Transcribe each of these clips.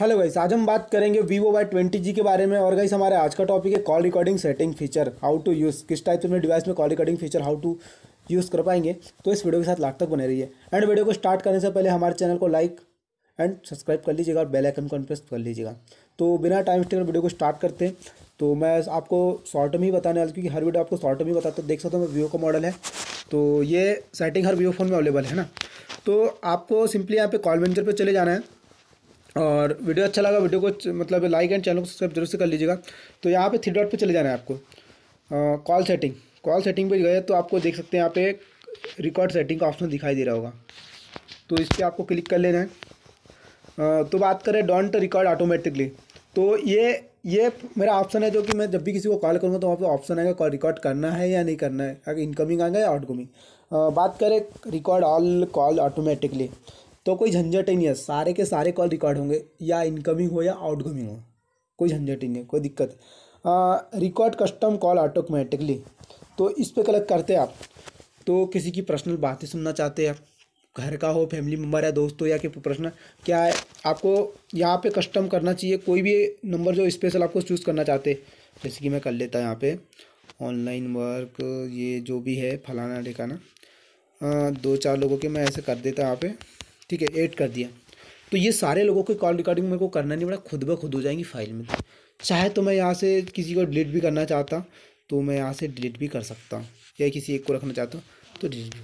hello guys आज हम बात करेंगे वीवो वाई ट्वेंटी जी के बारे में और गाइस हमारे आज का टॉपिक है call recording setting feature how to use किस टाइप में डिवाइस में call recording feature how to use कर पाएंगे तो इस वीडियो के साथ लाख तक बने रहिए एंड वीडियो को स्टार्ट करने से पहले हमारे चैनल को लाइक एंड सब्सक्राइब कर लीजिएगा और बेलाइकन को प्रेस कर लीजिएगा तो बिना टाइम स्टेन वीडियो को स्टार्ट करते हैं तो मैं आपको शॉर्ट में ही बताने वाला क्योंकि हर वीडियो आपको शॉर्ट में ही बताता देख सकता हूँ वीवो का मॉडल है तो ये सेटिंग हर वीवो फ़ोन में अवेलेबल है ना तो आपको सिंपली यहाँ पे कॉल मैनेजर पे चले जाना है और वीडियो अच्छा लगा वीडियो को मतलब लाइक एंड चैनल को सब्सक्राइब जरूर से कर लीजिएगा तो यहाँ पे थ्री डॉट पे चले जाना है आपको कॉल सेटिंग कॉल सेटिंग पे गए तो आपको देख सकते हैं यहाँ पे रिकॉर्ड सेटिंग का ऑप्शन दिखाई दे रहा होगा तो इस पर आपको क्लिक कर लेना है आ, तो बात करें डोंट रिकॉर्ड ऑटोमेटिकली तो ये ये मेरा ऑप्शन है जो कि मैं जब भी किसी को कॉल करूँगा तो वहाँ पर ऑप्शन आएगा कॉल रिकॉर्ड करना है या नहीं करना है अगर इनकमिंग आएगा या आउटकमिंग बात करें रिकॉर्ड ऑल कॉल ऑटोमेटिकली तो कोई झंझट ही नहीं है सारे के सारे कॉल रिकॉर्ड होंगे या इनकमिंग हो या आउटगोइंग हो कोई झंझट ही नहीं है कोई दिक्कत रिकॉर्ड कस्टम कॉल ऑटोमेटिकली तो इस पर क्लिक करते हैं आप तो किसी की पर्सनल बातें सुनना चाहते हैं घर का हो फैमिली मेम्बर या दोस्त हो या कि पर्सनल क्या है आपको यहाँ पे कस्टम करना चाहिए कोई भी नंबर जो स्पेशल आपको चूज़ करना चाहते जैसे कि मैं कर लेता यहाँ पे ऑनलाइन वर्क ये जो भी है फलाना ठिकाना दो चार लोगों के मैं ऐसे कर देता यहाँ पे ठीक है ऐड कर दिया तो ये सारे लोगों की कॉल रिकॉर्डिंग मेरे को करना नहीं पड़ा खुद ब खुद हो जाएंगी फाइल में चाहे तो मैं यहाँ से किसी को डिलीट भी करना चाहता तो मैं यहाँ से डिलीट भी कर सकता हूँ या किसी एक को रखना चाहता हूँ तो डिलीट भी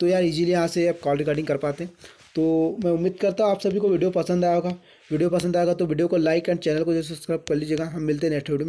तो यार इजीली यहाँ से आप कॉल रिकॉर्डिंग कर पाते हैं तो मैं उम्मीद करता हूँ आप सभी को वीडियो पसंद आएगा वीडियो पसंद आएगा तो वीडियो को लाइक एंड चैनल को जो सब्सक्राइब कर लीजिएगा हम मिलते हैं नेक्स्ट वीडियो में